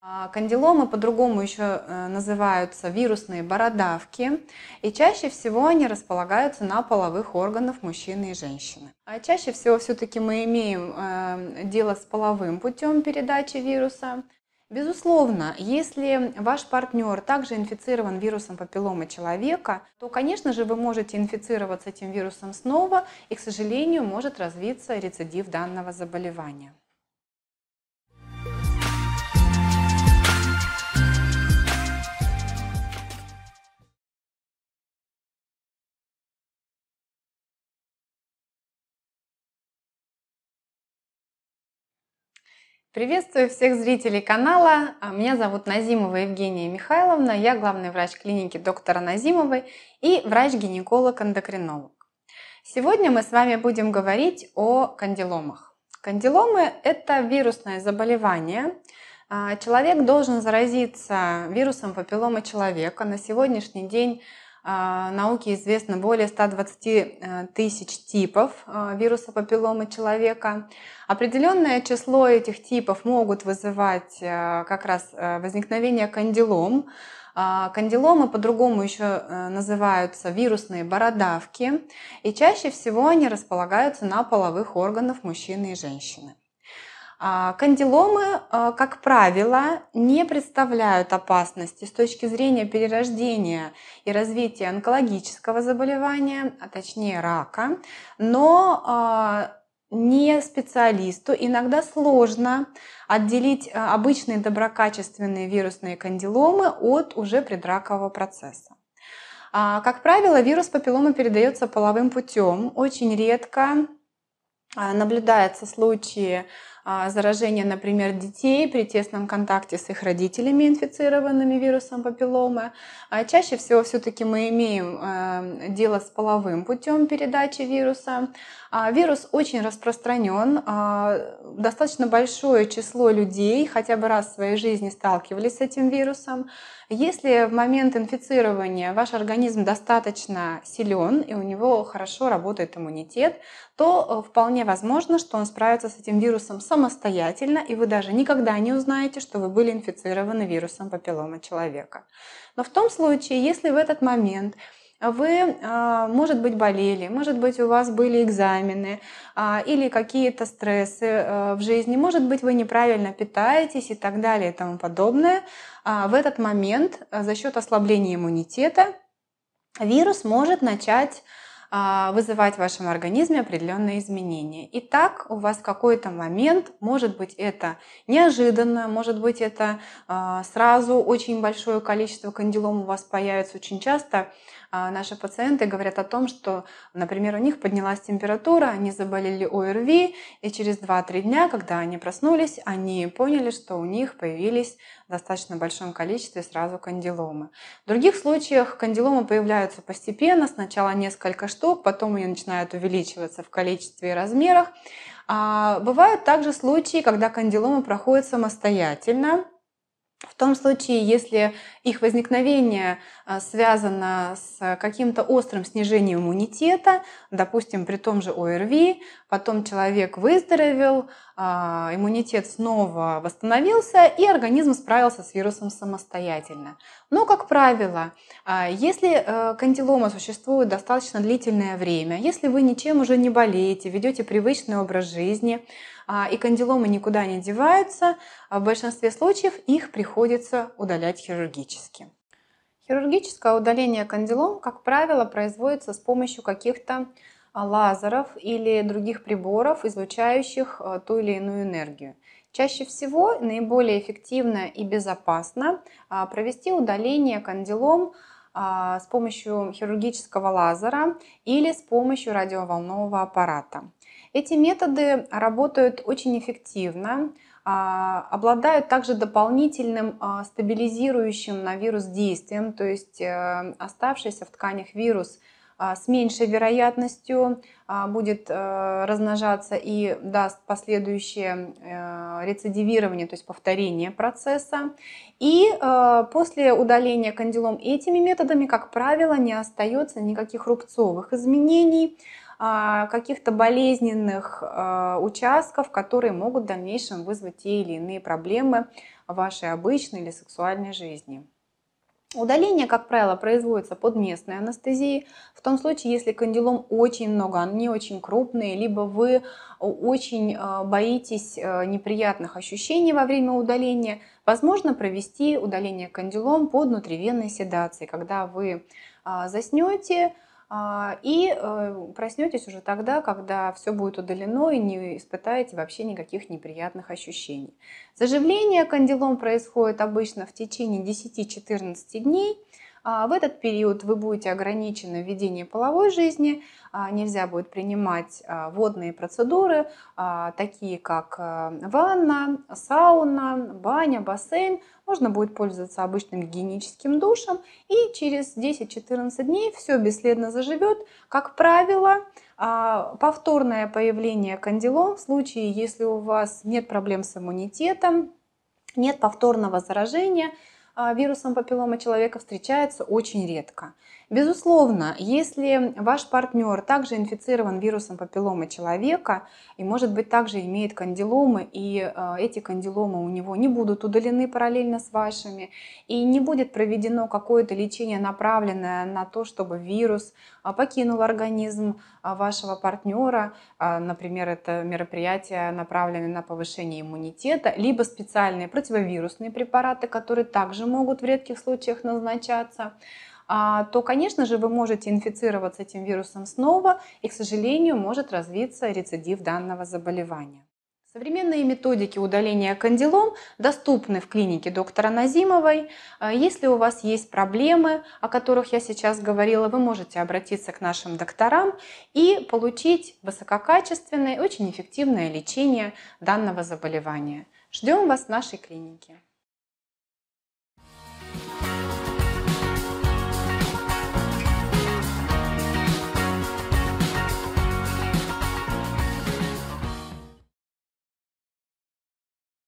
А кандиломы по-другому еще э, называются вирусные бородавки, и чаще всего они располагаются на половых органах мужчины и женщины. А чаще всего все-таки мы имеем э, дело с половым путем передачи вируса. Безусловно, если ваш партнер также инфицирован вирусом папилломы человека, то, конечно же, вы можете инфицироваться этим вирусом снова, и, к сожалению, может развиться рецидив данного заболевания. Приветствую всех зрителей канала. А, меня зовут Назимова Евгения Михайловна. Я главный врач клиники доктора Назимовой и врач-гинеколог-эндокринолог. Сегодня мы с вами будем говорить о кандиломах. Кандиломы – это вирусное заболевание. А, человек должен заразиться вирусом папилломы человека. На сегодняшний день а, науке известно более 120 э, тысяч типов э, вируса папилломы человека. Определенное число этих типов могут вызывать э, как раз возникновение кандилом. А, кандиломы по-другому еще называются вирусные бородавки, и чаще всего они располагаются на половых органах мужчины и женщины. А, кандиломы, а, как правило, не представляют опасности с точки зрения перерождения и развития онкологического заболевания, а точнее рака, но а, не специалисту иногда сложно отделить обычные доброкачественные вирусные кандиломы от уже предракового процесса. Как правило, вирус папиллома передается половым путем. Очень редко наблюдаются случаи а, заражение, например, детей при тесном контакте с их родителями, инфицированными вирусом папилломы. А чаще всего все-таки мы имеем э, дело с половым путем передачи вируса. А вирус очень распространен. Достаточно большое число людей хотя бы раз в своей жизни сталкивались с этим вирусом. Если в момент инфицирования ваш организм достаточно силен и у него хорошо работает иммунитет, то э, вполне возможно, что он справится с этим вирусом сам самостоятельно, и вы даже никогда не узнаете, что вы были инфицированы вирусом папиллома человека. Но в том случае, если в этот момент вы, а, может быть, болели, может быть, у вас были экзамены а, или какие-то стрессы а, в жизни, может быть, вы неправильно питаетесь и так далее и тому подобное, в этот момент за счет ослабления иммунитета вирус может начать а, вызывать в вашем организме определенные изменения. И так у вас в какой-то момент, может быть, это неожиданно, может быть, это а, сразу очень большое количество кандилом у вас появится. Очень часто а, наши пациенты говорят о том, что, например, у них поднялась температура, они заболели ОРВИ, и через 2-3 дня, когда они проснулись, они поняли, что у них появились достаточно большом количестве сразу кандиломы. В других случаях кандиломы появляются постепенно, сначала несколько штук, потом они начинают увеличиваться в количестве и размерах. А бывают также случаи, когда кандиломы проходят самостоятельно, в том случае, если их возникновение а, связано с каким-то острым снижением иммунитета, допустим, при том же ОРВИ, потом человек выздоровел, а, иммунитет снова восстановился, и организм справился с вирусом самостоятельно. Но, как правило, а, если э, кандилома существует достаточно длительное время, если вы ничем уже не болеете, ведете привычный образ жизни, а, и кандиломы никуда не деваются. А в большинстве случаев их приходится удалять хирургически. Хирургическое удаление кандилом, как правило, производится с помощью каких-то а, лазеров или других приборов, излучающих ту или иную энергию. Чаще всего наиболее эффективно и безопасно провести удаление кандилом с помощью хирургического лазера или с помощью радиоволнового аппарата. Эти методы работают очень эффективно, а, обладают также дополнительным а, стабилизирующим на вирус действием, то есть э, оставшийся в тканях вирус а, с меньшей вероятностью будет э, размножаться и даст последующее э, рецидивирование, то есть повторение процесса. И после удаления кандилом этими методами, как правило, не остается никаких рубцовых изменений, а, каких-то болезненных а, участков, которые могут в дальнейшем вызвать те или иные проблемы в вашей обычной или сексуальной жизни. Удаление, как правило, производится под местной анестезией. В том случае, если кандилом очень много, они очень крупные, либо вы очень а, боитесь неприятных ощущений во время удаления, возможно провести удаление кандилом под внутривенной седацией, когда вы заснете, а, и э, проснетесь уже тогда, когда все будет удалено и не испытаете вообще никаких неприятных ощущений. Заживление кандилом происходит обычно в течение 10-14 дней. А в этот период вы будете ограничены в ведении половой жизни, а, нельзя будет принимать а, водные процедуры, такие как э, ванна, сауна, баня, бассейн. Можно будет пользоваться обычным гигиеническим душем. И через 10-14 дней все бесследно заживет. Как правило, повторное появление кандилом в случае, если у вас нет проблем с иммунитетом, нет повторного заражения – а, вирусом папиллома человека встречается очень редко. Безусловно, если ваш партнер также инфицирован вирусом папилломы человека и, может быть, также имеет кандиломы, и э, эти кандиломы у него не будут удалены параллельно с вашими, и не будет проведено какое-то лечение, направленное на то, чтобы вирус э, покинул организм э, вашего партнера, например, это мероприятие, направленное на повышение иммунитета, либо специальные противовирусные препараты, которые также могут в редких случаях назначаться. А, то, конечно же, вы можете инфицироваться этим вирусом снова и, к сожалению, может развиться рецидив данного заболевания. Современные методики удаления кандилом доступны в клинике доктора Назимовой. А, если у вас есть проблемы, о которых я сейчас говорила, вы можете обратиться к нашим докторам и получить высококачественное, очень эффективное лечение данного заболевания. Ждем вас в нашей клинике.